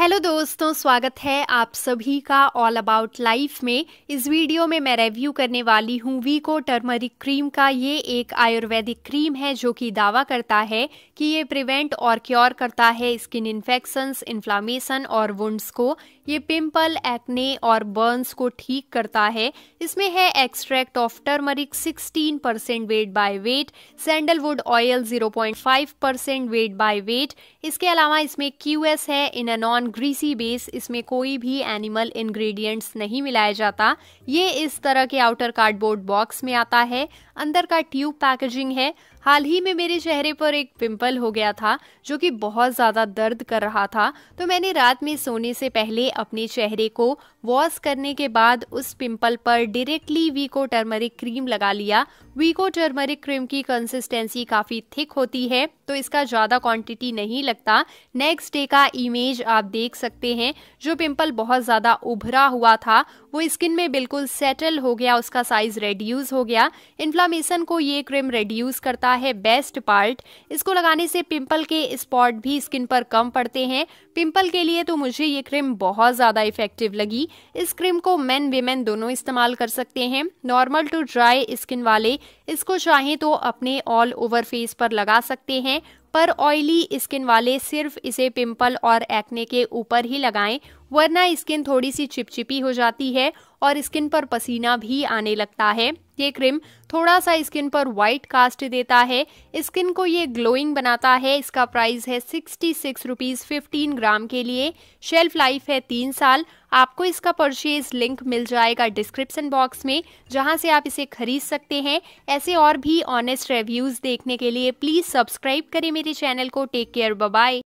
hello दोस्तों स्वागत है आप सभी का ऑल अबाउट लाइफ में इस वीडियो में मैं रिव्यू करने वाली हूँ वीको टर्मरिक क्रीम का ये एक आयुर्वेदिक क्रीम है जो कि दावा करता है कि ये प्रिवेंट और क्योर करता है स्किन इन्फेक्शन इन्फ्लामेशन और वुंड्स को ये पिंपल एक्ने और बर्न्स को ठीक करता है इसमें है extract of turmeric sixteen percent weight by weight sandalwood oil five percent weight by weight इसके अलावा इसमें क्यूएस है in a non greasy base इसमें कोई भी एनिमल इंग्रेडिएंट्स नहीं मिलाया जाता ये इस तरह के आउटर कार्डबोर्ड बॉक्स में आता है अंदर का ट्यूब पैकेजिंग है हाल ही में मेरे चेहरे पर एक पिंपल हो गया था जो कि बहुत ज़्यादा दर्द कर रहा था तो मैंने रात में सोने से पहले अपने चेहरे को वॉश करने के बाद उस पिंपल पर डायरेक्टली वीको टर्मरिक क्रीम लगा लिया वीको टर्मरिक क्रीम की कंसिस्टेंसी काफ़ी थिक होती है तो इसका ज़्यादा क्वांटिटी नहीं लगता नेक्स्ट डे का इमेज आप देख देख सकते हैं जो पिंपल बहुत ज़्यादा उभरा हुआ था वो स्किन में बिल्कुल सेटल हो गया उसका साइज रेड्यूस हो गया इन्फ्लामेशन को ये क्रीम रेड्यूस करता है बेस्ट पार्ट इसको लगाने से पिंपल के स्पॉट भी स्किन पर कम पड़ते हैं पिंपल के लिए तो मुझे ये क्रीम बहुत ज़्यादा इफेक्टिव लगी इस क्रीम को मेन वेमेन दोनों इस्तेमाल कर सकते हैं नॉर्मल टू ड्राई स्किन वाले इसको चाहें तो अपने ऑल ओवर फेस पर लगा सकते हैं पर ऑयली स्किन वाले सिर्फ इसे पिंपल और एक्ने के ऊपर ही लगाएं वरना स्किन थोड़ी सी चिपचिपी हो जाती है और स्किन पर पसीना भी आने लगता है ये क्रीम थोड़ा सा स्किन पर व्हाइट कास्ट देता है स्किन को ये ग्लोइंग बनाता है इसका प्राइस है sixty six rupees fifteen gram के लिए शेल्फ लाइफ है तीन साल आपको इसका परचेज लिंक मिल जाएगा डिस्क्रिप्सन बॉक्स में जहां से आप इसे खरीद सकते हैं ऐसे और भी ऑनेस्ट रिव्यूज़ देखने के लिए प्लीज़ सब्सक्राइब करें मेरे चैनल को टेक केयर बाय